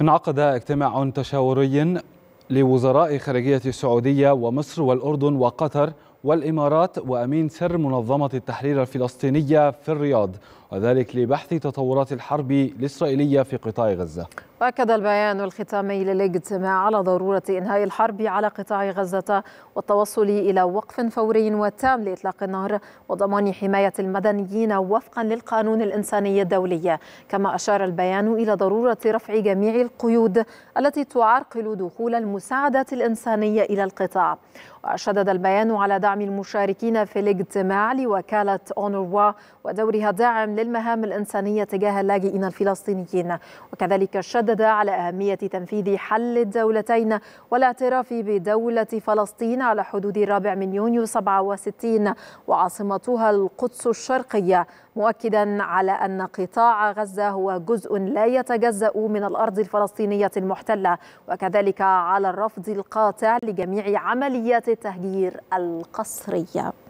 انعقد اجتماع تشاوري لوزراء خارجية السعودية ومصر والأردن وقطر والإمارات وأمين سر منظمة التحرير الفلسطينية في الرياض وذلك لبحث تطورات الحرب الإسرائيلية في قطاع غزة وأكد البيان الختامي للاجتماع على ضرورة إنهاء الحرب على قطاع غزة والتوصل إلى وقف فوري وتام لإطلاق النار وضمان حماية المدنيين وفقا للقانون الإنساني الدولي كما أشار البيان إلى ضرورة رفع جميع القيود التي تعرقل دخول المساعدات الإنسانية إلى القطاع وشدد البيان على دعم المشاركين في الاجتماع لوكالة أونروا ودورها داعم للمهام الإنسانية تجاه اللاجئين الفلسطينيين وكذلك شدد على أهمية تنفيذ حل الدولتين والاعتراف بدولة فلسطين على حدود الرابع من يونيو 67 وعاصمتها القدس الشرقية مؤكدا على أن قطاع غزة هو جزء لا يتجزأ من الأرض الفلسطينية المحتلة وكذلك على الرفض القاطع لجميع عمليات التهجير القسرية